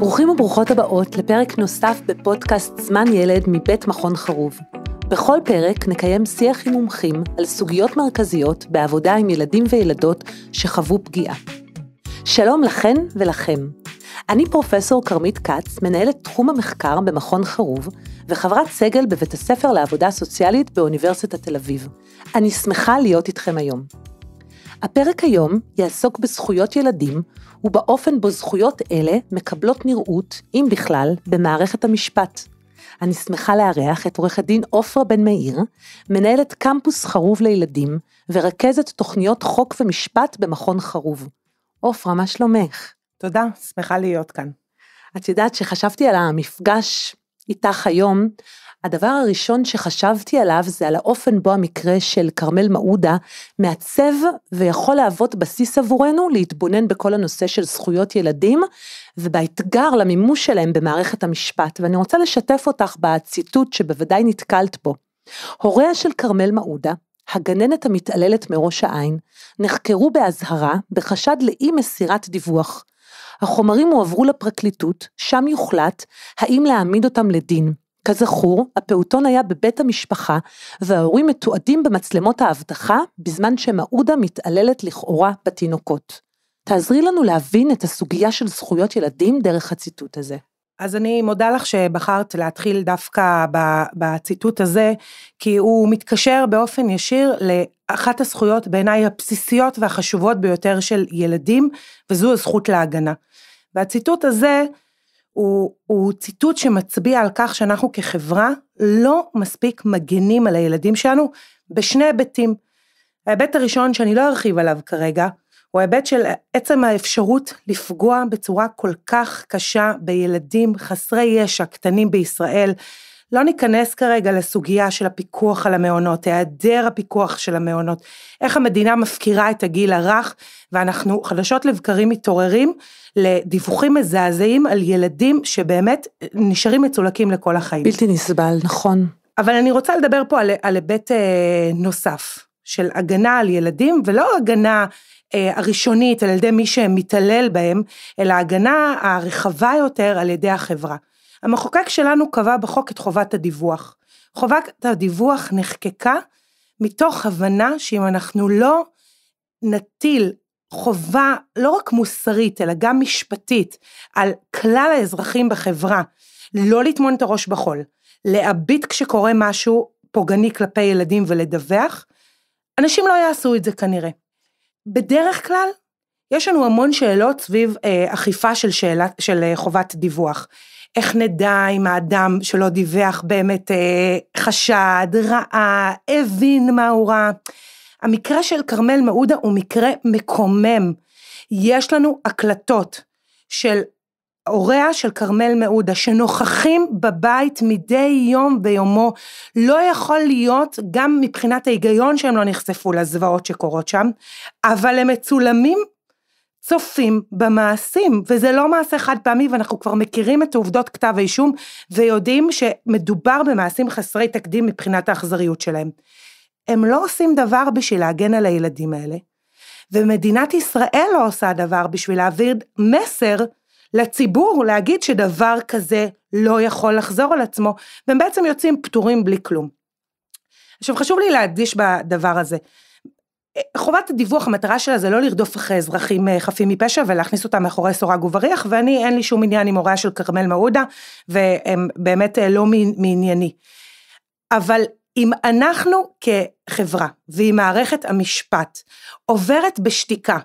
ברוכים וברוכות הבאות לפרק נוסף בפודקאסט זמן ילד מבית מכון חרוב. בכל פרק נקיים שיח עם מומחים על סוגיות מרכזיות בעבודה עם ילדים וילדות שחוו פגיעה. שלום לכן ולכם. אני פרופסור כרמית כץ, מנהלת תחום המחקר במכון חרוב, וחברת סגל בבית הספר לעבודה סוציאלית באוניברסיטת תל אביב. אני שמחה להיות איתכם היום. הפרק היום יעסוק בזכויות ילדים ובאופן בו זכויות אלה מקבלות נראות, אם בכלל, במערכת המשפט. אני שמחה לארח את עורך הדין עופרה בן מאיר, מנהלת קמפוס חרוב לילדים ורכזת תוכניות חוק ומשפט במכון חרוב. עופרה, מה שלומך? תודה, שמחה להיות כאן. את יודעת שחשבתי על המפגש איתך היום, הדבר הראשון שחשבתי עליו זה על האופן בו המקרה של כרמל מעודה מעצב ויכול להוות בסיס עבורנו להתבונן בכל הנושא של זכויות ילדים ובאתגר למימוש שלהם במערכת המשפט, ואני רוצה לשתף אותך בציטוט שבוודאי נתקלת בו. הוריה של כרמל מעודה, הגננת המתעללת מראש העין, נחקרו באזהרה בחשד לאי מסירת דיווח. החומרים הועברו לפרקליטות, שם יוחלט האם להעמיד אותם לדין. כזכור, הפעוטון היה בבית המשפחה, וההורים מתועדים במצלמות האבטחה בזמן שמעודה מתעללת לכאורה בתינוקות. תעזרי לנו להבין את הסוגיה של זכויות ילדים דרך הציטוט הזה. אז אני מודה לך שבחרת להתחיל דווקא בציטוט הזה, כי הוא מתקשר באופן ישיר לאחת הזכויות בעיניי הבסיסיות והחשובות ביותר של ילדים, וזו הזכות להגנה. והציטוט הזה הוא, הוא ציטוט שמצביע על כך שאנחנו כחברה לא מספיק מגנים על הילדים שלנו בשני היבטים. ההיבט הראשון שאני לא ארחיב עליו כרגע, הוא ההיבט של עצם האפשרות לפגוע בצורה כל כך קשה בילדים חסרי ישע קטנים בישראל, לא ניכנס כרגע לסוגיה של הפיקוח על המעונות, היעדר הפיקוח של המעונות, איך המדינה מפקירה את הגיל הרך, ואנחנו חדשות לבקרים מתעוררים לדיווחים מזעזעים על ילדים שבאמת נשארים מצולקים לכל החיים. בלתי נסבל, נכון. אבל אני רוצה לדבר פה על, על היבט אה, נוסף, של הגנה על ילדים, ולא הגנה אה, הראשונית על ידי מי שמתעלל בהם, אלא הגנה הרחבה יותר על ידי החברה. המחוקק שלנו קבע בחוק את חובת הדיווח. חובת הדיווח נחקקה מתוך הבנה שאם אנחנו לא נטיל חובה לא רק מוסרית אלא גם משפטית על כלל האזרחים בחברה לא לטמון את הראש בחול, להביט כשקורה משהו פוגעני כלפי ילדים ולדווח, אנשים לא יעשו את זה כנראה. בדרך כלל יש לנו המון שאלות סביב אה, אכיפה של, שאלה, של אה, חובת דיווח. איך נדע אם האדם שלא דיווח באמת אה, חשד, ראה, הבין מה הוא ראה. המקרה של כרמל מעודה הוא מקרה מקומם. יש לנו הקלטות של הוריה של כרמל מעודה, שנוכחים בבית מדי יום ביומו, לא יכול להיות, גם מבחינת ההיגיון שהם לא נחשפו לזוועות שקורות שם, אבל הם מצולמים צופים במעשים, וזה לא מעשה חד פעמי, ואנחנו כבר מכירים את עובדות כתב האישום, ויודעים שמדובר במעשים חסרי תקדים מבחינת האכזריות שלהם. הם לא עושים דבר בשביל להגן על הילדים האלה, ומדינת ישראל לא עושה דבר בשביל להעביר מסר לציבור, להגיד שדבר כזה לא יכול לחזור על עצמו, והם בעצם יוצאים פטורים בלי כלום. עכשיו חשוב לי להדגיש בדבר הזה, אה, חובת הדיווח המטרה שלה זה לא לרדוף אחרי אזרחים אה, חפים מפשע ולהכניס אותם מאחורי סורג ובריח ואני אין לי שום עניין עם הוריה של כרמל מעודה והם באמת אה, לא מענייני. אבל אם אנחנו כחברה ואם מערכת המשפט עוברת בשתיקה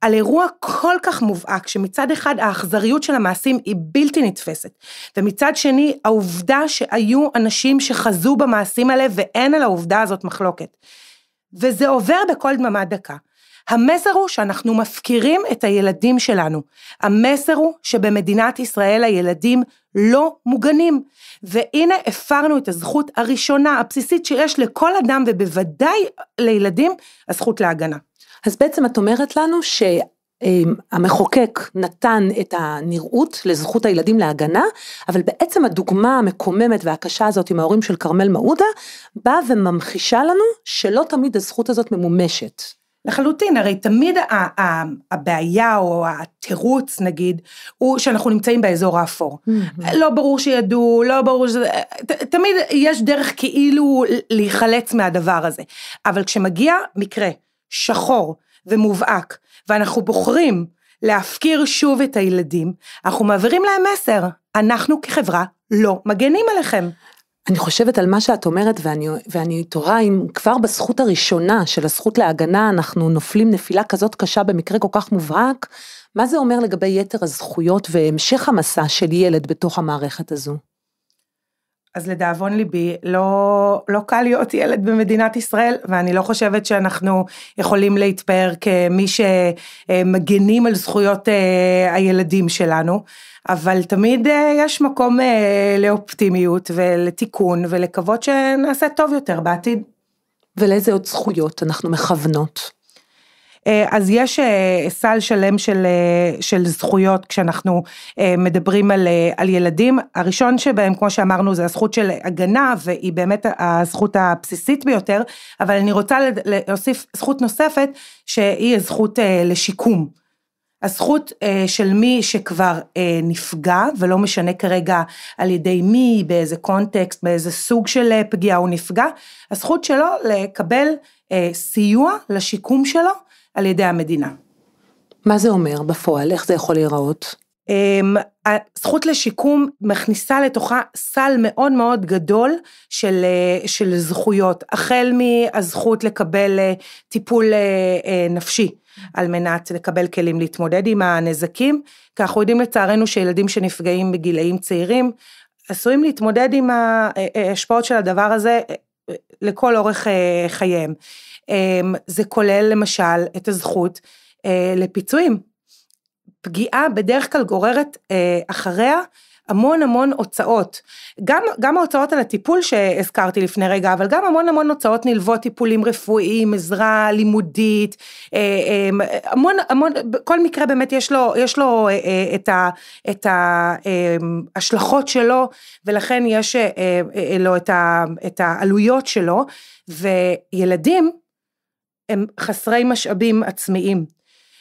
על אירוע כל כך מובהק, שמצד אחד האכזריות של המעשים היא בלתי נתפסת, ומצד שני העובדה שהיו אנשים שחזו במעשים האלה ואין על העובדה הזאת מחלוקת. וזה עובר בכל דממה דקה. המסר הוא שאנחנו מפקירים את הילדים שלנו. המסר הוא שבמדינת ישראל הילדים לא מוגנים. והנה הפרנו את הזכות הראשונה, הבסיסית שיש לכל אדם, ובוודאי לילדים, הזכות להגנה. אז בעצם את אומרת לנו ש... אמ, המחוקק נתן את הנראות לזכות הילדים להגנה, אבל בעצם הדוגמה המקוממת והקשה הזאת עם ההורים של כרמל מעודה, באה וממחישה לנו שלא תמיד הזכות הזאת ממומשת. לחלוטין, הרי תמיד הבעיה או התירוץ נגיד, הוא שאנחנו נמצאים באזור האפור. Mm-hmm. לא ברור שידעו, לא ברור שזה, תמיד יש דרך כאילו להיחלץ מהדבר הזה. אבל כשמגיע מקרה שחור, ומובהק, ואנחנו בוחרים להפקיר שוב את הילדים, אנחנו מעבירים להם מסר, אנחנו כחברה לא מגנים עליכם. אני חושבת על מה שאת אומרת ואני, ואני תוהה אם כבר בזכות הראשונה של הזכות להגנה אנחנו נופלים נפילה כזאת קשה במקרה כל כך מובהק, מה זה אומר לגבי יתר הזכויות והמשך המסע של ילד בתוך המערכת הזו? אז לדאבון ליבי, לא, לא קל להיות ילד במדינת ישראל, ואני לא חושבת שאנחנו יכולים להתפאר כמי שמגנים על זכויות אה, הילדים שלנו, אבל תמיד אה, יש מקום אה, לאופטימיות ולתיקון ולקוות שנעשה טוב יותר בעתיד. ולאיזה עוד זכויות אנחנו מכוונות? אה, אז יש אה, סל שלם של, אה, של זכויות כשאנחנו מדברים על, על ילדים. הראשון שבהם, כמו שאמרנו, זה הזכות של הגנה, והיא באמת הזכות הבסיסית ביותר, אבל אני רוצה להוסיף זכות נוספת, שהיא הזכות לשיקום. הזכות של מי שכבר נפגע, ולא משנה כרגע על ידי מי, באיזה קונטקסט, באיזה סוג של פגיעה הוא נפגע, הזכות שלו לקבל סיוע לשיקום שלו, על ידי המדינה. מה זה אומר בפועל? איך זה יכול להיראות? אמ, הזכות לשיקום מכניסה לתוכה סל מאוד מאוד גדול של, אה, של זכויות, החל מהזכות לקבל אה, טיפול אה, נפשי על מנת לקבל כלים להתמודד עם הנזקים, כי אנחנו יודעים לצערנו שילדים שנפגעים בגילאים צעירים עשויים להתמודד עם ההשפעות של הדבר הזה לכל אורך חייהם. אמ, זה כולל למשל את הזכות אה, לפיצויים. פגיעה בדרך כלל גוררת אה, אחריה המון המון הוצאות. גם, גם ההוצאות על הטיפול שהזכרתי לפני רגע, אבל גם המון המון הוצאות נלוות, טיפולים רפואיים, עזרה לימודית, אה, אמ, המון המון, כל מקרה באמת יש לו, יש לו את, ה, את ההשלכות אמ, שלו, ולכן יש לו את, ה, את העלויות שלו, וילדים, הם חסרי משאבים עצמיים.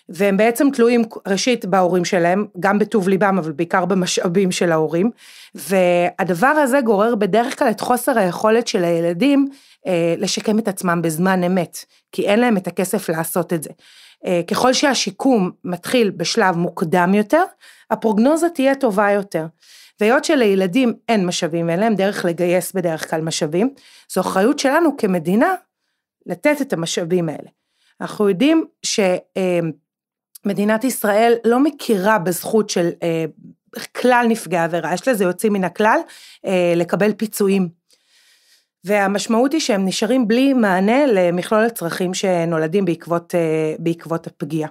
והם בעצם תלויים ראשית בהורים שלהם, גם בטוב ליבם, אבל בעיקר במשאבים של ההורים. והדבר הזה גורר בדרך כלל את חוסר היכולת של הילדים אה, לשקם את עצמם בזמן אמת, כי אין להם את הכסף לעשות את זה. אה, ככל שהשיקום מתחיל בשלב מוקדם יותר, הפרוגנוזה תהיה טובה יותר. והיות שלילדים אין משאבים אין להם דרך לגייס בדרך כלל משאבים, זו אחריות שלנו כמדינה לתת את המשאבים האלה. אנחנו יודעים שמדינת אה, ישראל לא מכירה בזכות של אה, כלל נפגעי עבירה, יש לזה יוצאים מן הכלל, אה, לקבל פיצויים. והמשמעות היא שהם נשארים בלי מענה למכלול הצרכים שנולדים בעקבות, בעקבות הפגיעה.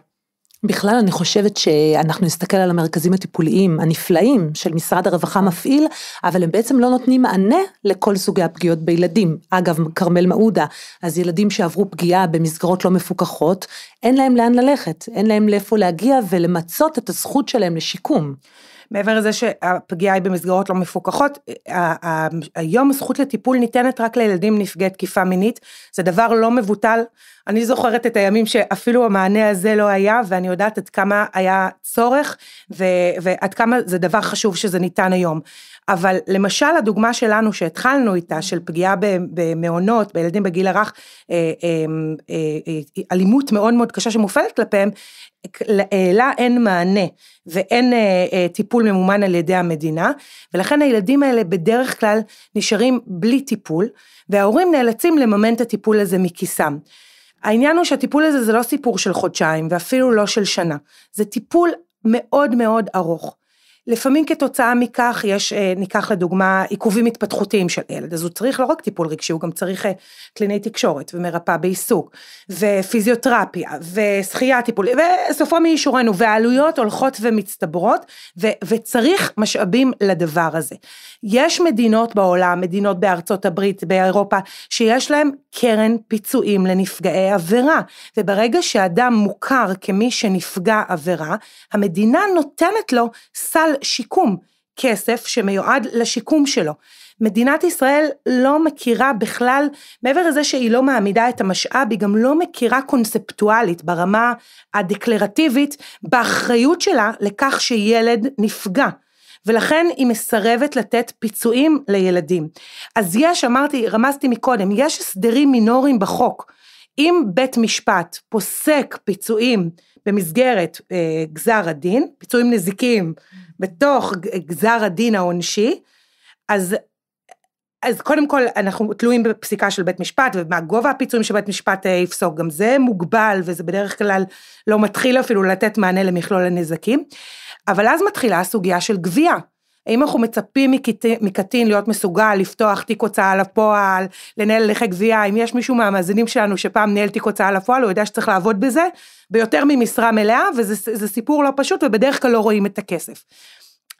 בכלל אני חושבת שאנחנו נסתכל על המרכזים הטיפוליים הנפלאים של משרד הרווחה מפעיל, אבל הם בעצם לא נותנים מענה לכל סוגי הפגיעות בילדים. אגב, כרמל מעודה, אז ילדים שעברו פגיעה במסגרות לא מפוקחות, אין להם לאן ללכת, אין להם לאיפה להגיע ולמצות את הזכות שלהם לשיקום. מעבר לזה שהפגיעה היא במסגרות לא מפוקחות, היום הזכות לטיפול ניתנת רק לילדים נפגעי תקיפה מינית, זה דבר לא מבוטל. אני זוכרת את הימים שאפילו המענה הזה לא היה, ואני יודעת עד כמה היה צורך, ועד כמה זה דבר חשוב שזה ניתן היום. אבל למשל הדוגמה שלנו שהתחלנו איתה של פגיעה במעונות בילדים בגיל הרך אה, אה, אה, אלימות מאוד מאוד קשה שמופעלת כלפיהם לה אין מענה ואין טיפול ממומן על ידי המדינה ולכן הילדים האלה בדרך כלל נשארים בלי טיפול וההורים נאלצים לממן את הטיפול הזה מכיסם. העניין הוא שהטיפול הזה זה לא סיפור של חודשיים ואפילו לא של שנה זה טיפול מאוד מאוד ארוך. לפעמים כתוצאה מכך יש, אה, ניקח לדוגמה, עיכובים התפתחותיים של ילד, אז הוא צריך לא רק טיפול רגשי, הוא גם צריך אה, קליני תקשורת ומרפאה בעיסוק, ופיזיותרפיה, ושחייה טיפולית, וסופו מאישורנו, והעלויות הולכות ומצטברות, ו- וצריך משאבים לדבר הזה. יש מדינות בעולם, מדינות בארצות הברית, באירופה, שיש להם קרן פיצויים לנפגעי עבירה, וברגע שאדם מוכר כמי שנפגע עבירה, המדינה נותנת לו סל שיקום, כסף שמיועד לשיקום שלו. מדינת ישראל לא מכירה בכלל, מעבר לזה שהיא לא מעמידה את המשאב, היא גם לא מכירה קונספטואלית ברמה הדקלרטיבית באחריות שלה לכך שילד נפגע. ולכן היא מסרבת לתת פיצויים לילדים. אז יש, אמרתי, רמזתי מקודם, יש הסדרים מינוריים בחוק. אם בית משפט פוסק פיצויים במסגרת אה, גזר הדין, פיצויים נזיקים בתוך גזר הדין העונשי, אז, אז קודם כל אנחנו תלויים בפסיקה של בית משפט ומה גובה הפיצויים שבית משפט אה, יפסוק, גם זה מוגבל וזה בדרך כלל לא מתחיל אפילו לתת מענה למכלול הנזקים, אבל אז מתחילה הסוגיה של גבייה. האם אנחנו מצפים מקטין להיות מסוגל לפתוח תיק הוצאה לפועל, לנהל הליכי גבייה, אם יש מישהו מהמאזינים שלנו שפעם ניהל תיק הוצאה לפועל, הוא יודע שצריך לעבוד בזה ביותר ממשרה מלאה, וזה סיפור לא פשוט, ובדרך כלל לא רואים את הכסף.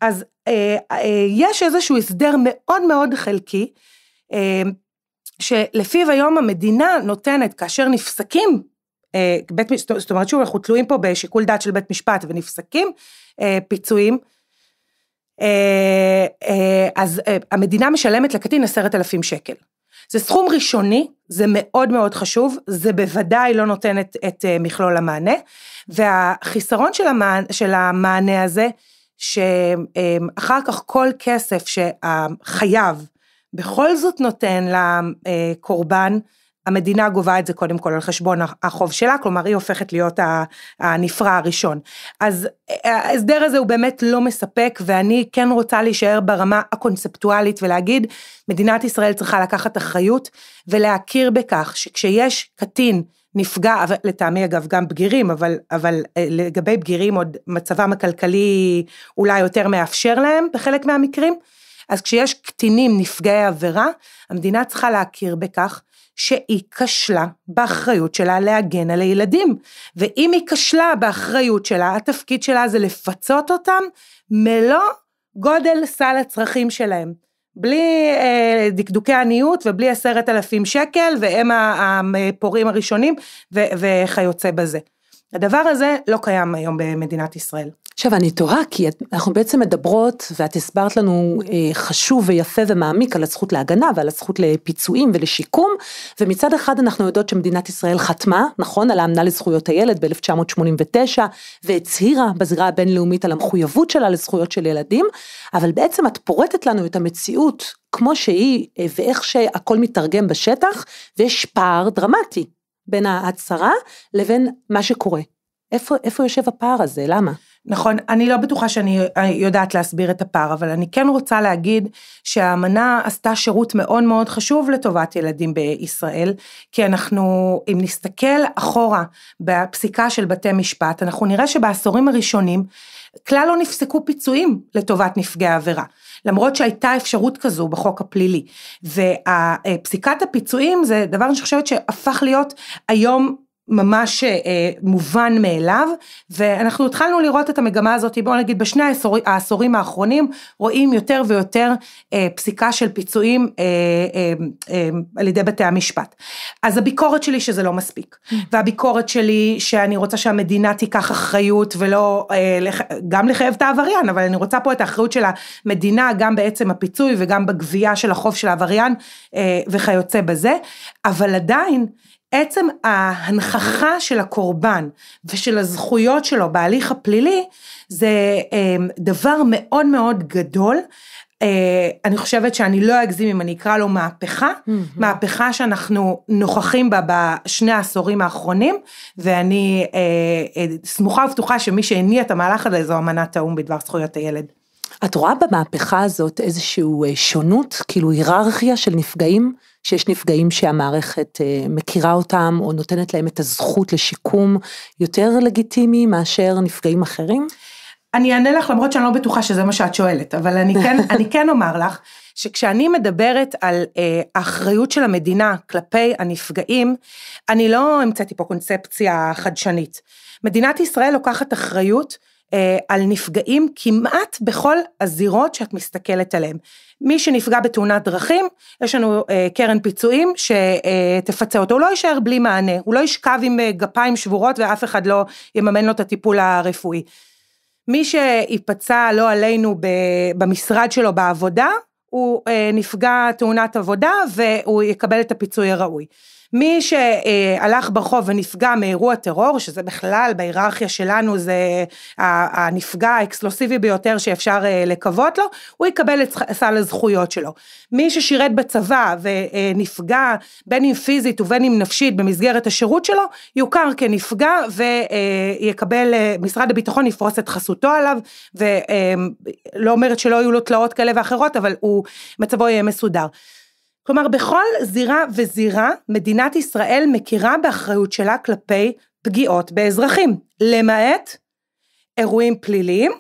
אז אה, אה, יש איזשהו הסדר מאוד מאוד חלקי, אה, שלפיו היום המדינה נותנת, כאשר נפסקים, אה, בית, זאת אומרת שוב, אנחנו תלויים פה בשיקול דעת של בית משפט ונפסקים אה, פיצויים, אה, אה, אז אה, המדינה משלמת לקטין עשרת אלפים שקל. זה סכום ראשוני, זה מאוד מאוד חשוב, זה בוודאי לא נותן את, את מכלול המענה, והחיסרון של, המע, של המענה הזה, שאחר כך כל כסף שהחייב בכל זאת נותן לקורבן, המדינה גובה את זה קודם כל על חשבון החוב שלה, כלומר היא הופכת להיות הנפרע הראשון. אז ההסדר הזה הוא באמת לא מספק, ואני כן רוצה להישאר ברמה הקונספטואלית ולהגיד, מדינת ישראל צריכה לקחת אחריות ולהכיר בכך שכשיש קטין נפגע, לטעמי אגב גם בגירים, אבל, אבל אה, לגבי בגירים עוד מצבם הכלכלי אולי יותר מאפשר להם בחלק מהמקרים, אז כשיש קטינים נפגעי עבירה, המדינה צריכה להכיר בכך שהיא כשלה באחריות שלה להגן על הילדים. ואם היא כשלה באחריות שלה, התפקיד שלה זה לפצות אותם מלוא גודל סל הצרכים שלהם. בלי אה, דקדוקי עניות ובלי עשרת אלפים שקל, והם הפורעים הראשונים ו- וכיוצא בזה. הדבר הזה לא קיים היום במדינת ישראל. עכשיו אני תוהה כי אנחנו בעצם מדברות ואת הסברת לנו אה, חשוב ויפה ומעמיק על הזכות להגנה ועל הזכות לפיצויים ולשיקום ומצד אחד אנחנו יודעות שמדינת ישראל חתמה נכון על האמנה לזכויות הילד ב-1989 והצהירה בזירה הבינלאומית על המחויבות שלה לזכויות של ילדים אבל בעצם את פורטת לנו את המציאות כמו שהיא אה, ואיך שהכל מתרגם בשטח ויש פער דרמטי בין ההצהרה לבין מה שקורה. איפה, איפה יושב הפער הזה? למה? נכון, אני לא בטוחה שאני יודעת להסביר את הפער, אבל אני כן רוצה להגיד שהאמנה עשתה שירות מאוד מאוד חשוב לטובת ילדים בישראל, כי אנחנו, אם נסתכל אחורה בפסיקה של בתי משפט, אנחנו נראה שבעשורים הראשונים כלל לא נפסקו פיצויים לטובת נפגעי עבירה. למרות שהייתה אפשרות כזו בחוק הפלילי. ופסיקת אה, הפיצויים זה דבר שאני חושבת שהפך להיות היום ממש אה, אה, מובן מאליו ואנחנו התחלנו לראות את המגמה הזאת בוא נגיד בשני העשור, העשורים האחרונים רואים יותר ויותר אה, פסיקה של פיצויים אה, אה, אה, על ידי בתי המשפט. אז הביקורת שלי שזה לא מספיק mm. והביקורת שלי שאני רוצה שהמדינה תיקח אחריות ולא אה, לח, גם לחייב את העבריין אבל אני רוצה פה את האחריות של המדינה גם בעצם הפיצוי וגם בגבייה של החוב של העבריין אה, וכיוצא בזה אבל עדיין עצם ההנכחה של הקורבן ושל הזכויות שלו בהליך הפלילי זה אמ, דבר מאוד מאוד גדול. אה, אני חושבת שאני לא אגזים אם אני אקרא לו מהפכה, mm-hmm. מהפכה שאנחנו נוכחים בה בשני העשורים האחרונים, ואני אה, אה, סמוכה ובטוחה שמי שהניע את המהלך הזה זו אמנת האו"ם בדבר זכויות הילד. את רואה במהפכה הזאת איזושהי אה, שונות, כאילו היררכיה של נפגעים, שיש נפגעים שהמערכת אה, מכירה אותם או נותנת להם את הזכות לשיקום יותר לגיטימי מאשר נפגעים אחרים? אני אענה לך למרות שאני לא בטוחה שזה מה שאת שואלת, אבל אני כן, אני כן אומר לך שכשאני מדברת על אה, האחריות של המדינה כלפי הנפגעים, אני לא המצאתי פה קונספציה חדשנית. מדינת ישראל לוקחת אחריות אה, על נפגעים כמעט בכל הזירות שאת מסתכלת עליהם. מי שנפגע בתאונת דרכים, יש לנו אה, קרן פיצויים שתפצה אותו, הוא לא יישאר בלי מענה, הוא לא ישכב עם אה, גפיים שבורות ואף אחד לא יממן לו את הטיפול הרפואי. מי שייפצע לא עלינו במשרד שלו בעבודה, הוא נפגע תאונת עבודה והוא יקבל את הפיצוי הראוי. מי שהלך ברחוב ונפגע מאירוע טרור, שזה בכלל בהיררכיה שלנו זה הנפגע האקסקלוסיבי ביותר שאפשר אה, לקוות לו, הוא יקבל את סל הזכויות שלו. מי ששירת בצבא ונפגע אה, בין אם פיזית ובין אם נפשית במסגרת השירות שלו, יוכר כנפגע ויקבל, אה, משרד הביטחון יפרוס את חסותו עליו, ולא אומרת שלא יהיו לו תלאות כאלה ואחרות, אבל הוא, מצבו יהיה מסודר. כלומר, בכל זירה וזירה, מדינת ישראל מכירה באחריות שלה כלפי פגיעות באזרחים, למעט אירועים פליליים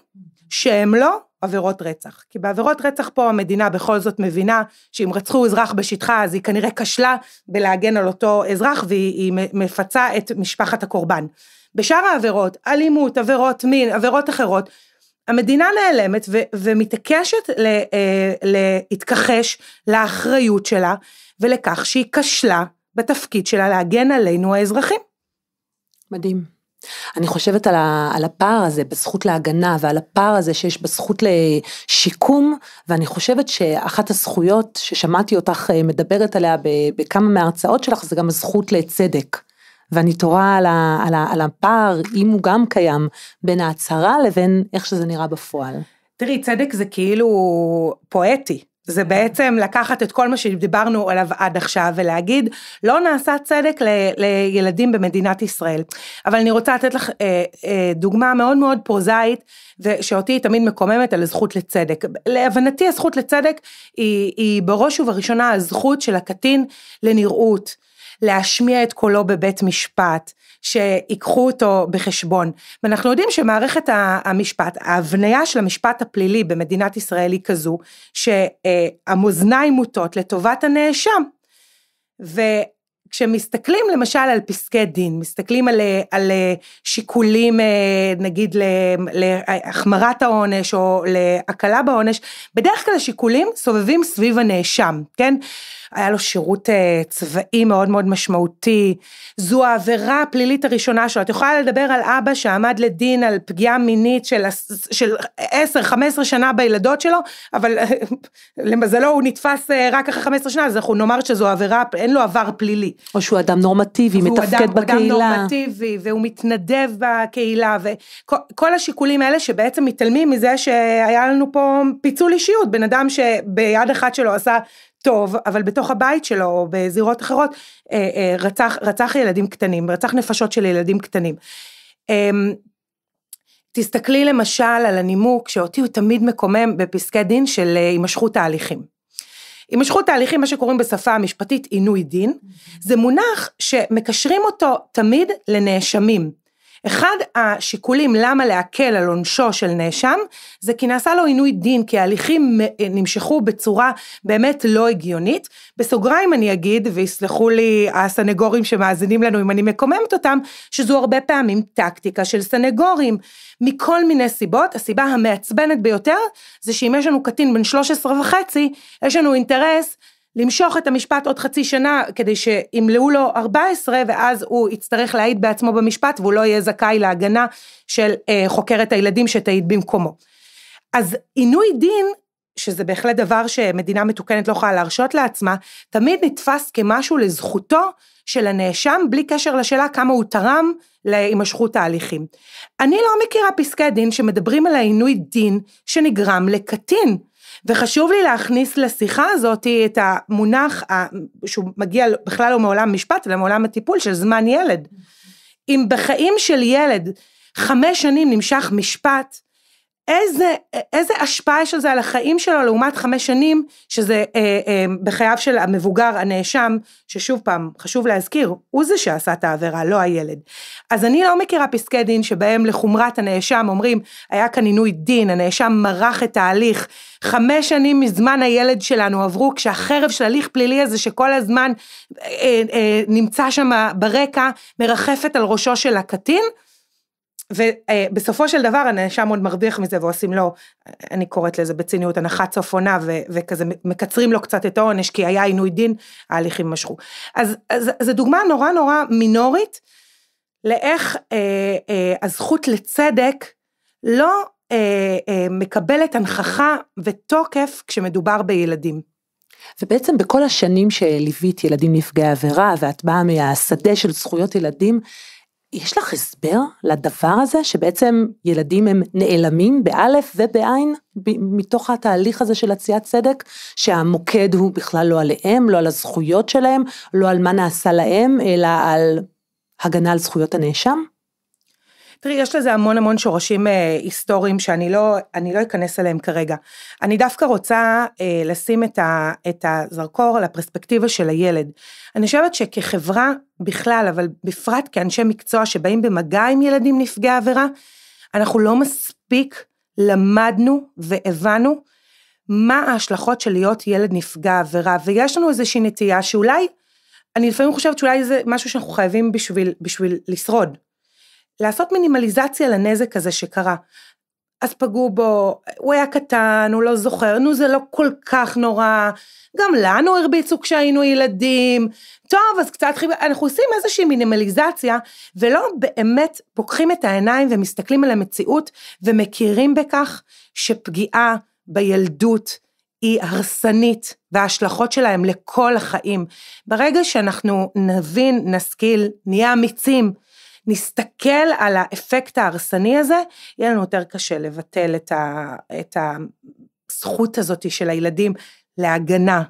שהם לא עבירות רצח. כי בעבירות רצח פה המדינה בכל זאת מבינה שאם רצחו אזרח בשטחה אז היא כנראה כשלה בלהגן על אותו אזרח והיא מפצה את משפחת הקורבן. בשאר העבירות, אלימות, עבירות מין, עבירות אחרות, המדינה נעלמת ו- ומתעקשת ל- אה, להתכחש לאחריות שלה ולכך שהיא כשלה בתפקיד שלה להגן עלינו האזרחים. מדהים. אני חושבת על, ה- על הפער הזה בזכות להגנה ועל הפער הזה שיש בזכות לשיקום ואני חושבת שאחת הזכויות ששמעתי אותך אה, מדברת עליה בכמה מההרצאות שלך זה גם הזכות לצדק. ואני תורה על, ה, על, ה, על הפער, אם הוא גם קיים, בין ההצהרה לבין איך שזה נראה בפועל. תראי, צדק זה כאילו פואטי. זה בעצם לקחת את כל מה שדיברנו עליו עד עכשיו ולהגיד, לא נעשה צדק ל, לילדים במדינת ישראל. אבל אני רוצה לתת לך אה, אה, דוגמה מאוד מאוד פרוזאית, שאותי היא תמיד מקוממת על הזכות לצדק. להבנתי הזכות לצדק היא, היא בראש ובראשונה הזכות של הקטין לנראות. להשמיע את קולו בבית משפט, שיקחו אותו בחשבון. ואנחנו יודעים שמערכת המשפט, ההבניה של המשפט הפלילי במדינת ישראל היא כזו, שהמאזניים מוטות לטובת הנאשם. ו... כשמסתכלים למשל על פסקי דין, מסתכלים על, על שיקולים נגיד להחמרת העונש או להקלה בעונש, בדרך כלל השיקולים סובבים סביב הנאשם, כן? היה לו שירות אה, צבאי מאוד מאוד משמעותי, זו העבירה הפלילית הראשונה שלו. את יכולה לדבר על אבא שעמד לדין על פגיעה מינית של, של 10-15 שנה בילדות שלו, אבל אה, למזלו הוא נתפס אה, רק אחרי 15 שנה, אז אנחנו נאמר שזו עבירה, אין לו עבר פלילי. או שהוא אדם נורמטיבי, מתפקד אדם, בקהילה. הוא אדם נורמטיבי, והוא מתנדב בקהילה, וכל השיקולים האלה שבעצם מתעלמים מזה שהיה לנו פה פיצול אישיות, בן אדם שביד אחת שלו עשה טוב, אבל בתוך הבית שלו או בזירות אחרות, אה, אה, רצח, רצח ילדים קטנים, רצח נפשות של ילדים קטנים. אמ, תסתכלי למשל על הנימוק שאותי הוא תמיד מקומם בפסקי דין של אה, הימשכות תהליכים. הימשכות תהליכים, מה שקוראים בשפה המשפטית עינוי דין, זה מונח שמקשרים אותו תמיד לנאשמים. אחד השיקולים למה להקל על עונשו של נאשם, זה כי נעשה לו עינוי דין, כי ההליכים אה, נמשכו בצורה באמת לא הגיונית. בסוגריים אני אגיד, ויסלחו לי הסנגורים שמאזינים לנו אם אני מקוממת אותם, שזו הרבה פעמים טקטיקה של סנגורים. מכל מיני סיבות, הסיבה המעצבנת ביותר, זה שאם יש לנו קטין בן 13 וחצי, יש לנו אינטרס למשוך את המשפט עוד חצי שנה כדי שימלאו לו 14 ואז הוא יצטרך להעיד בעצמו במשפט והוא לא יהיה זכאי להגנה של אה, חוקרת הילדים שתעיד במקומו. אז עינוי דין, שזה בהחלט דבר שמדינה מתוקנת לא יכולה להרשות לעצמה, תמיד נתפס כמשהו לזכותו של הנאשם, בלי קשר לשאלה כמה הוא תרם להימשכות ההליכים. אני לא מכירה פסקי דין שמדברים על העינוי דין שנגרם לקטין. וחשוב לי להכניס לשיחה הזאת את המונח ה... שהוא מגיע בכלל לא מעולם משפט אלא מעולם הטיפול של זמן ילד. אם בחיים של ילד חמש שנים נמשך משפט, איזה, איזה השפעה יש לזה על החיים שלו לעומת חמש שנים, שזה אה, אה, בחייו של המבוגר הנאשם, ששוב פעם, חשוב להזכיר, הוא זה שעשה את העבירה, לא הילד. אז אני לא מכירה פסקי דין שבהם לחומרת הנאשם אומרים, היה כאן עינוי דין, הנאשם מרח את ההליך, חמש שנים מזמן הילד שלנו עברו, כשהחרב של הליך פלילי הזה שכל הזמן אה, אה, נמצא שם ברקע, מרחפת על ראשו של הקטין, ובסופו של דבר הנאשם עוד מרוויח מזה ועושים לו, אני קוראת לזה בציניות הנחת סוף עונה וכזה מקצרים לו קצת את העונש כי היה עינוי דין, ההליכים משכו. אז, אז זו דוגמה נורא נורא מינורית לאיך אה, אה, הזכות לצדק לא אה, אה, מקבלת הנכחה ותוקף כשמדובר בילדים. ובעצם בכל השנים שליווית ילדים נפגעי עבירה, ואת באה מהשדה של זכויות ילדים, יש לך הסבר לדבר הזה שבעצם ילדים הם נעלמים באלף ובעין מתוך התהליך הזה של עציית צדק שהמוקד הוא בכלל לא עליהם לא על הזכויות שלהם לא על מה נעשה להם אלא על הגנה על זכויות הנאשם? תראי, יש לזה המון המון שורשים אה, היסטוריים שאני לא, לא אכנס אליהם כרגע. אני דווקא רוצה אה, לשים את, ה, את הזרקור על הפרספקטיבה של הילד. אני חושבת שכחברה בכלל, אבל בפרט כאנשי מקצוע שבאים במגע עם ילדים נפגעי עבירה, אנחנו לא מספיק למדנו והבנו מה ההשלכות של להיות ילד נפגע עבירה, ויש לנו איזושהי נטייה שאולי, אני לפעמים חושבת שאולי זה משהו שאנחנו חייבים בשביל, בשביל לשרוד. לעשות מינימליזציה לנזק הזה שקרה. אז פגעו בו, הוא היה קטן, הוא לא זוכר, נו זה לא כל כך נורא, גם לנו הרביצו כשהיינו ילדים, טוב אז קצת חיבה, אנחנו עושים איזושהי מינימליזציה ולא באמת פוקחים את העיניים ומסתכלים על המציאות ומכירים בכך שפגיעה בילדות היא הרסנית וההשלכות שלהם לכל החיים. ברגע שאנחנו נבין, נשכיל, נהיה אמיצים, נסתכל על האפקט ההרסני הזה, יהיה לנו יותר קשה לבטל את, ה, את הזכות הזאת של הילדים להגנה,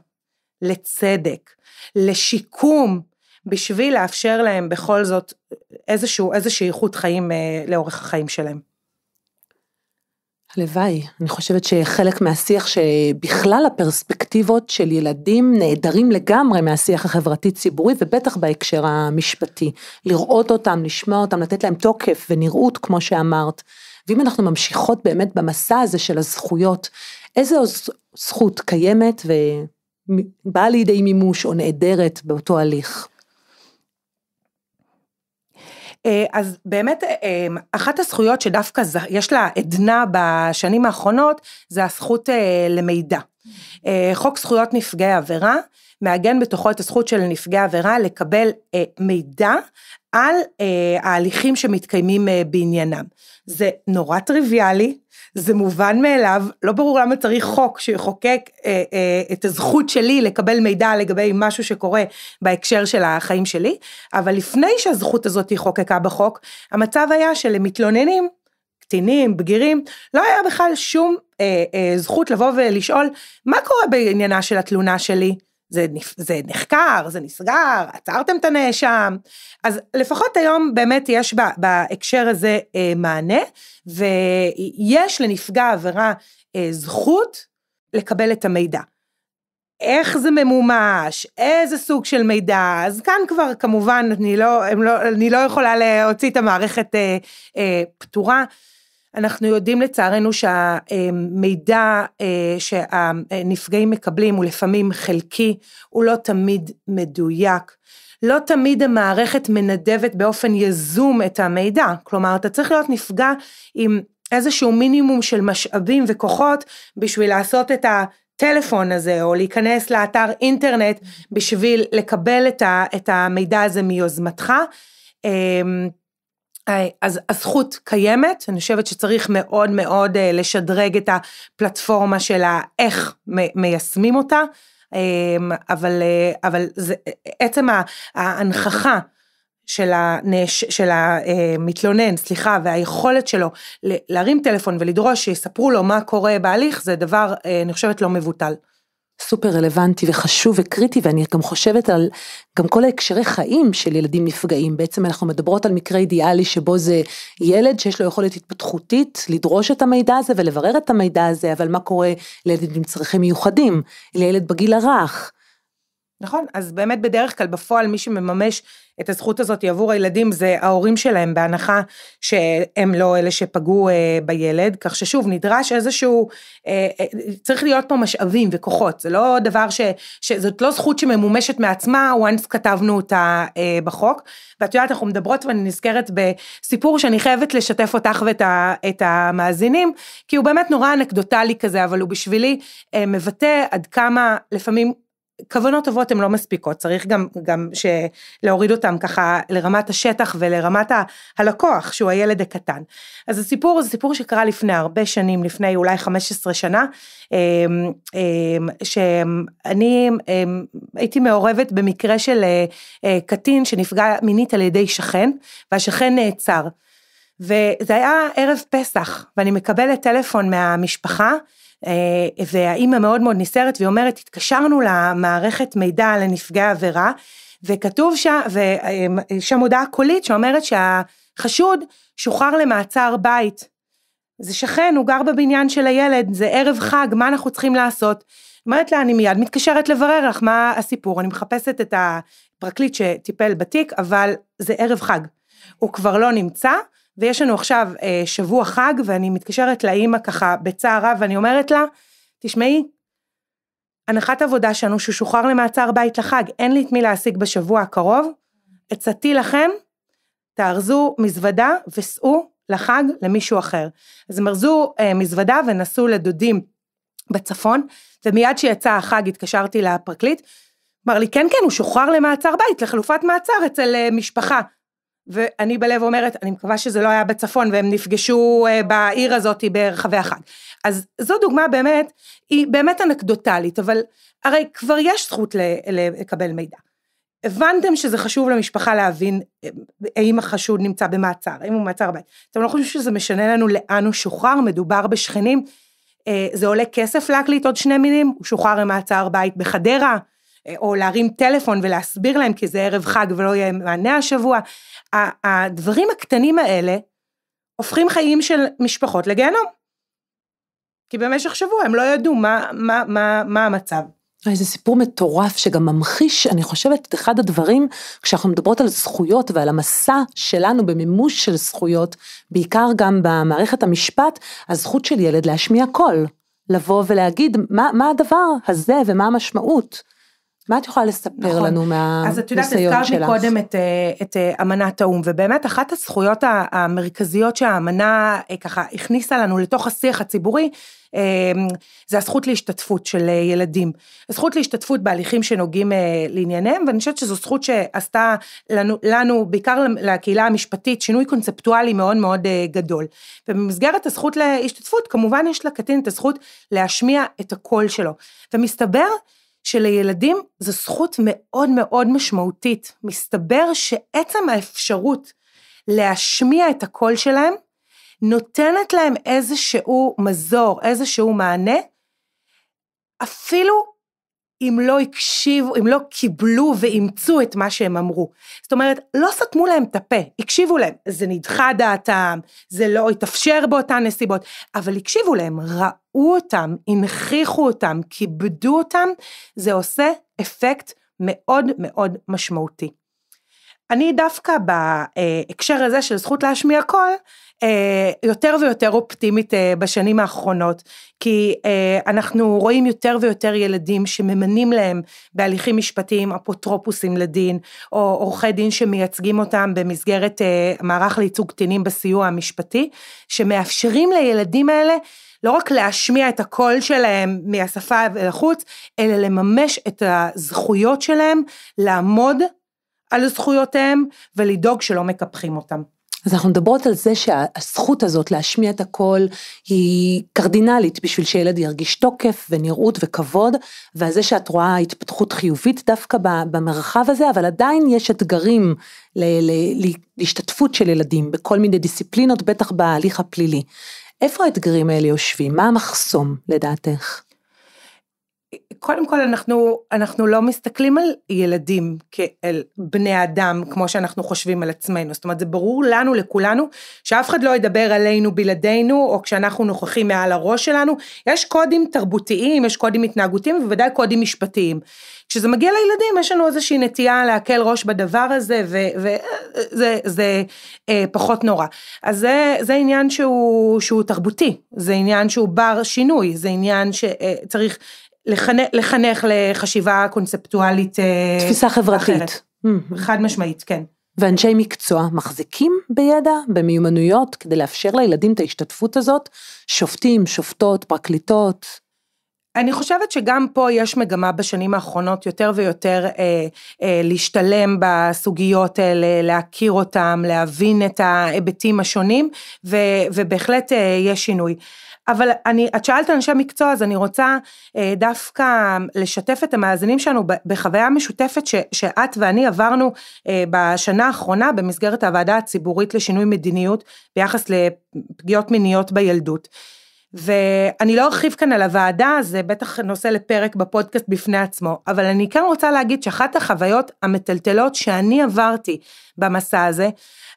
לצדק, לשיקום, בשביל לאפשר להם בכל זאת איזשהו, איזושהי איכות חיים אה, לאורך החיים שלהם. הלוואי. אני חושבת שחלק מהשיח שבכלל הפרספקטיבות של ילדים נעדרים לגמרי מהשיח החברתי-ציבורי ובטח בהקשר המשפטי. לראות אותם, לשמוע אותם, לתת להם תוקף ונראות כמו שאמרת. ואם אנחנו ממשיכות באמת במסע הזה של הזכויות, איזו זכות קיימת ובאה לידי מימוש או נעדרת באותו הליך? אה, אז באמת אה, אה, אחת הזכויות שדווקא יש לה עדנה בשנים האחרונות זה הזכות למידע. חוק זכויות נפגעי עבירה מעגן בתוכו את הזכות של נפגעי עבירה לקבל מידע על אה, ההליכים שמתקיימים אה, בעניינם. זה נורא טריוויאלי, זה מובן מאליו, לא ברור למה צריך חוק שיחוקק אה, אה, את הזכות שלי לקבל מידע לגבי משהו שקורה בהקשר של החיים שלי, אבל לפני שהזכות הזאת חוקקה בחוק, המצב היה שלמתלוננים, קטינים, בגירים, לא היה בכלל שום אה, אה, זכות לבוא ולשאול מה קורה בעניינה של התלונה שלי, זה, זה נחקר, זה נסגר, עצרתם את הנאשם, אז לפחות היום באמת יש בה, בהקשר הזה אה, מענה, ויש לנפגע עבירה אה, זכות לקבל את המידע. איך זה ממומש, איזה סוג של מידע, אז כאן כבר כמובן אני לא, לא, אני לא יכולה להוציא את המערכת אה, אה, פתורה. אנחנו יודעים לצערנו שהמידע אה, שהנפגעים מקבלים הוא לפעמים חלקי, הוא לא תמיד מדויק. לא תמיד המערכת מנדבת באופן יזום את המידע, כלומר אתה צריך להיות נפגע עם איזשהו מינימום של משאבים וכוחות בשביל לעשות את ה... הטלפון הזה, או להיכנס לאתר אינטרנט בשביל לקבל את המידע הזה מיוזמתך. אמ, אז הזכות קיימת, אני חושבת שצריך מאוד מאוד אה, לשדרג את הפלטפורמה של איך מיישמים אותה, אמ, אבל, אה, אבל זה, עצם ההנכחה של, הנש, של המתלונן, אה, סליחה, והיכולת שלו להרים טלפון ולדרוש שיספרו לו מה קורה בהליך, זה דבר, אני חושבת, לא מבוטל. סופר רלוונטי וחשוב וקריטי ואני גם חושבת על גם כל ההקשרי חיים של ילדים נפגעים בעצם אנחנו מדברות על מקרה אידיאלי שבו זה ילד שיש לו יכולת התפתחותית לדרוש את המידע הזה ולברר את המידע הזה אבל מה קורה לילד עם צרכים מיוחדים לילד בגיל הרך נכון, אז באמת בדרך כלל בפועל מי שמממש את הזכות הזאת עבור הילדים זה ההורים שלהם, בהנחה שהם לא אלה שפגעו אה, בילד, כך ששוב נדרש איזשהו, אה, אה, צריך להיות פה משאבים וכוחות, זה לא דבר ש... שזאת לא זכות שממומשת מעצמה, once כתבנו אותה אה, בחוק, ואת יודעת אנחנו מדברות ואני נזכרת בסיפור שאני חייבת לשתף אותך ואת ה, את המאזינים, כי הוא באמת נורא אנקדוטלי כזה, אבל הוא בשבילי אה, מבטא עד כמה לפעמים כוונות טובות הן לא מספיקות, צריך גם, גם להוריד אותן ככה לרמת השטח ולרמת הלקוח, שהוא הילד הקטן. אז הסיפור זה סיפור שקרה לפני הרבה שנים, לפני אולי 15 שנה, אמ, אמ, שאני אמ, הייתי מעורבת במקרה של אה, אה, קטין שנפגע מינית על ידי שכן, והשכן נעצר. וזה היה ערב פסח, ואני מקבלת טלפון מהמשפחה, אה, והאימא מאוד מאוד נסערת והיא אומרת, התקשרנו למערכת מידע לנפגעי עבירה, וכתוב שם, ושם הודעה קולית שאומרת שהחשוד שוחרר למעצר בית. זה שכן, הוא גר בבניין של הילד, זה ערב חג, מה אנחנו צריכים לעשות? אומרת לה, אני מיד מתקשרת לברר לך מה הסיפור, אני מחפשת את הפרקליט שטיפל בתיק, אבל זה ערב חג. הוא כבר לא נמצא, ויש לנו עכשיו אה, שבוע חג, ואני מתקשרת לאימא ככה בצער רב, ואני אומרת לה, תשמעי, הנחת עבודה שלנו ששוחרר למעצר בית לחג, אין לי את מי להשיג בשבוע הקרוב, עצתי לכם, תארזו מזוודה וסעו לחג למישהו אחר. אז הם ארזו אה, מזוודה ונסעו לדודים בצפון, ומיד שיצא החג התקשרתי לפרקליט, אמר לי, כן, כן, הוא שוחרר למעצר בית, לחלופת מעצר אצל אה, משפחה. ואני בלב אומרת, אני מקווה שזה לא היה בצפון והם נפגשו אה, בעיר הזאת ברחבי החג. אז זו דוגמה באמת, היא באמת אנקדוטלית, אבל הרי כבר יש זכות לקבל מידע. הבנתם שזה חשוב למשפחה להבין אה, האם החשוד נמצא במעצר, האם הוא במעצר בית. אתם לא חושבים שזה משנה לנו לאן הוא שוחרר, מדובר בשכנים, אה, זה עולה כסף להקליט עוד שני מילים, הוא שוחרר למעצר בית בחדרה, אה, או להרים טלפון ולהסביר להם כי זה ערב חג ולא יהיה מענה השבוע. הדברים הקטנים האלה הופכים חיים של משפחות לגיהנום. כי במשך שבוע הם לא ידעו מה, מה, מה, מה המצב. אה, איזה סיפור מטורף שגם ממחיש, אני חושבת, את אחד הדברים, כשאנחנו מדברות על זכויות ועל המסע שלנו במימוש של זכויות, בעיקר גם במערכת המשפט, הזכות של ילד להשמיע קול, לבוא ולהגיד מה, מה הדבר הזה ומה המשמעות. מה את יכולה לספר נכון. לנו מהניסיון שלך? אז את יודעת, הזכרת קודם את, אה, את אה, אמנת האו"ם, ובאמת אחת הזכויות המרכזיות שהאמנה אה, ככה הכניסה לנו לתוך השיח הציבורי, זה הזכות להשתתפות של ילדים. הזכות להשתתפות בהליכים שנוגעים לענייניהם, ואני חושבת שזו זכות שעשתה לנו, לנו בעיקר לקהילה המשפטית, שינוי קונספטואלי מאוד מאוד גדול. ובמסגרת הזכות להשתתפות, כמובן יש לקטין את הזכות להשמיע את הקול שלו. ומסתבר, שלילדים זו זכות מאוד מאוד משמעותית. מסתבר שעצם האפשרות להשמיע את הקול שלהם, נותנת להם איזשהו מזור, איזשהו מענה, אפילו אם לא הקשיבו, אם לא קיבלו ואימצו את מה שהם אמרו. זאת אומרת, לא סתמו להם את הפה, הקשיבו להם. זה נדחה דעתם, זה לא התאפשר באותן נסיבות, אבל הקשיבו להם, ראו אותם, הנכיחו אותם, כיבדו אותם, זה עושה אפקט מאוד מאוד משמעותי. אני דווקא בהקשר אה, הזה של זכות להשמיע קול, אה, יותר ויותר אופטימית אה, בשנים האחרונות, כי אנחנו רואים יותר ויותר ילדים שממנים להם בהליכים משפטיים אפוטרופוסים לדין, או עורכי דין שמייצגים אותם במסגרת מערך לייצוג קטינים בסיוע המשפטי, שמאפשרים לילדים האלה לא רק להשמיע את הקול שלהם מהשפה ולחוץ, אלא לממש את הזכויות שלהם לעמוד על זכויותיהם ולדאוג שלא מקפחים אותם. אז אנחנו מדברות על זה שהזכות הזאת להשמיע את הקול היא קרדינלית בשביל שילד ירגיש תוקף ונראות וכבוד, ועל זה שאת רואה התפתחות חיובית דווקא במרחב הזה, אבל עדיין יש אתגרים להשתתפות של ילדים בכל מיני דיסציפלינות, בטח בהליך הפלילי. איפה האתגרים האלה יושבים? מה המחסום לדעתך? קודם כל אנחנו, אנחנו לא מסתכלים על ילדים כאל בני אדם כמו שאנחנו חושבים על עצמנו, זאת אומרת זה ברור לנו, לכולנו, שאף אחד לא ידבר עלינו בלעדינו, או כשאנחנו נוכחים מעל הראש שלנו, יש קודים תרבותיים, יש קודים התנהגותיים ובוודאי קודים משפטיים. כשזה מגיע לילדים יש לנו איזושהי נטייה להקל ראש בדבר הזה וזה זה, אה, פחות נורא. אז זה, זה עניין שהוא, שהוא תרבותי, זה עניין שהוא בר שינוי, זה עניין שצריך אה, לחנך, לחשיבה קונספטואלית. אה, תפיסה חברתית. Mm-hmm. חד משמעית, כן. ואנשי מקצוע מחזיקים בידע, במיומנויות, כדי לאפשר לילדים את ההשתתפות הזאת, שופטים, שופטות, פרקליטות. אני חושבת שגם פה יש מגמה בשנים האחרונות יותר ויותר אה, אה, להשתלם בסוגיות האלה, להכיר אותם, להבין את ההיבטים השונים, ו, ובהחלט אה, יש שינוי. אבל אני, את שאלת אנשי מקצוע, אז אני רוצה אה, דווקא לשתף את המאזינים שלנו בחוויה משותפת ש, שאת ואני עברנו אה, בשנה האחרונה במסגרת הוועדה הציבורית לשינוי מדיניות ביחס לפגיעות מיניות בילדות. ואני לא ארחיב כאן על הוועדה, זה בטח נושא לפרק בפודקאסט בפני עצמו, אבל אני כן רוצה להגיד שאחת החוויות המטלטלות שאני עברתי במסע הזה,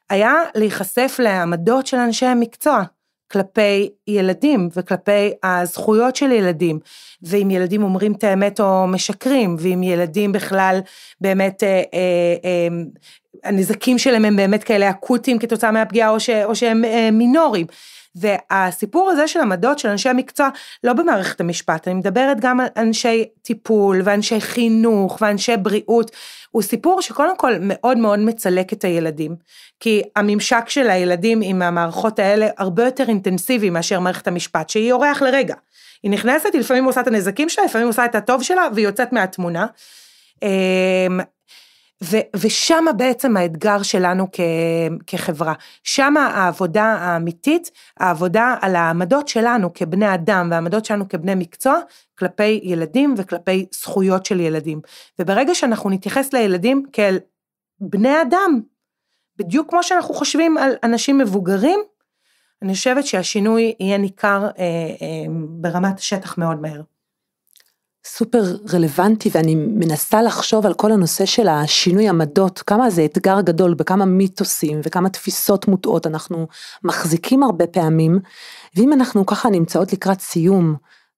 היה להיחשף לעמדות של אנשי המקצוע. כלפי ילדים וכלפי הזכויות של ילדים, ואם ילדים אומרים את האמת או משקרים, ואם ילדים בכלל באמת אה, אה, אה, הנזקים שלהם הם באמת כאלה אקוטיים כתוצאה מהפגיעה או, ש, או שהם אה, מינוריים. והסיפור הזה של עמדות של אנשי המקצוע, לא במערכת המשפט, אני מדברת גם על אנשי טיפול ואנשי חינוך ואנשי בריאות, הוא סיפור שקודם כל מאוד מאוד מצלק את הילדים, כי הממשק של הילדים עם המערכות האלה הרבה יותר אינטנסיבי מאשר מערכת המשפט, שהיא אורח לרגע. היא נכנסת, היא לפעמים עושה את הנזקים שלה, לפעמים עושה את הטוב שלה, והיא יוצאת מהתמונה. אמ, ו- ושם בעצם האתגר שלנו כ, כחברה, שם העבודה האמיתית, העבודה על העמדות שלנו כבני אדם והעמדות שלנו כבני מקצוע כלפי ילדים וכלפי זכויות של ילדים. וברגע שאנחנו נתייחס לילדים כאל בני אדם, בדיוק כמו שאנחנו חושבים על אנשים מבוגרים, אני חושבת שהשינוי יהיה ניכר אה, אה, ברמת השטח מאוד מהר. סופר רלוונטי ואני מנסה לחשוב על כל הנושא של השינוי עמדות, כמה זה אתגר גדול בכמה מיתוסים וכמה תפיסות מוטעות אנחנו מחזיקים הרבה פעמים, ואם אנחנו ככה נמצאות לקראת סיום,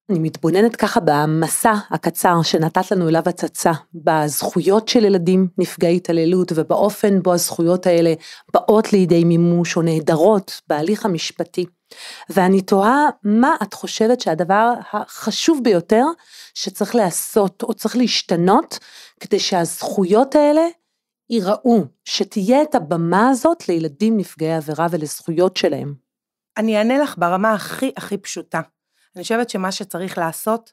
אני מתבוננת ככה במסע הקצר שנתת לנו אליו הצצה, בזכויות של ילדים נפגעי התעללות ובאופן בו הזכויות האלה באות לידי מימוש או נהדרות בהליך המשפטי. ואני תוהה מה את חושבת שהדבר החשוב ביותר שצריך לעשות או צריך להשתנות כדי שהזכויות האלה ייראו, שתהיה את הבמה הזאת לילדים נפגעי עבירה ולזכויות שלהם. אני אענה לך ברמה הכי הכי פשוטה. אני חושבת שמה שצריך לעשות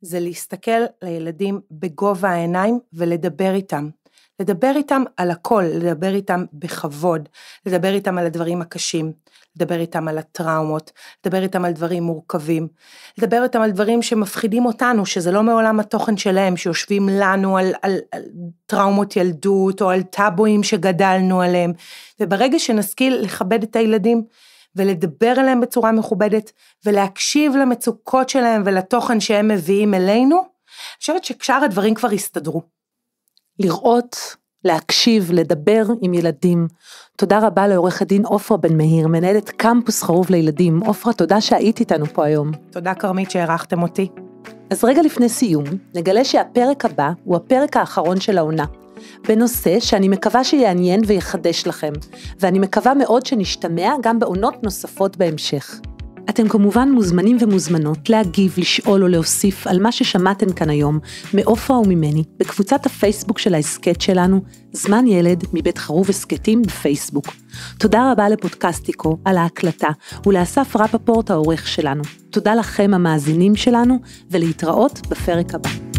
זה להסתכל לילדים בגובה העיניים ולדבר איתם. לדבר איתם על הכל, לדבר איתם בכבוד, לדבר איתם על הדברים הקשים, לדבר איתם על הטראומות, לדבר איתם על דברים מורכבים, לדבר איתם על דברים שמפחידים אותנו, שזה לא מעולם התוכן שלהם, שיושבים לנו על, על, על טראומות ילדות או על טאבואים שגדלנו עליהם, וברגע שנשכיל לכבד את הילדים, ולדבר אליהם בצורה מכובדת, ולהקשיב למצוקות שלהם ולתוכן שהם מביאים אלינו, אני חושבת ששאר הדברים כבר יסתדרו. לראות, להקשיב, לדבר עם ילדים. תודה רבה לעורך הדין עופרה בן מאיר, מנהלת קמפוס חרוב לילדים. עופרה, תודה שהיית איתנו פה היום. תודה, כרמית, שהערכתם אותי. אז רגע לפני סיום, נגלה שהפרק הבא הוא הפרק האחרון של העונה, בנושא שאני מקווה שיעניין ויחדש לכם, ואני מקווה מאוד שנשתמע גם בעונות נוספות בהמשך. אתם כמובן מוזמנים ומוזמנות להגיב, לשאול או להוסיף על מה ששמעתם כאן היום, מעופרה וממני, בקבוצת הפייסבוק של ההסכת שלנו, זמן ילד מבית חרוב הסכתים בפייסבוק. תודה רבה לפודקאסטיקו על ההקלטה ולאסף רפפורט העורך שלנו. תודה לכם המאזינים שלנו, ולהתראות בפרק הבא.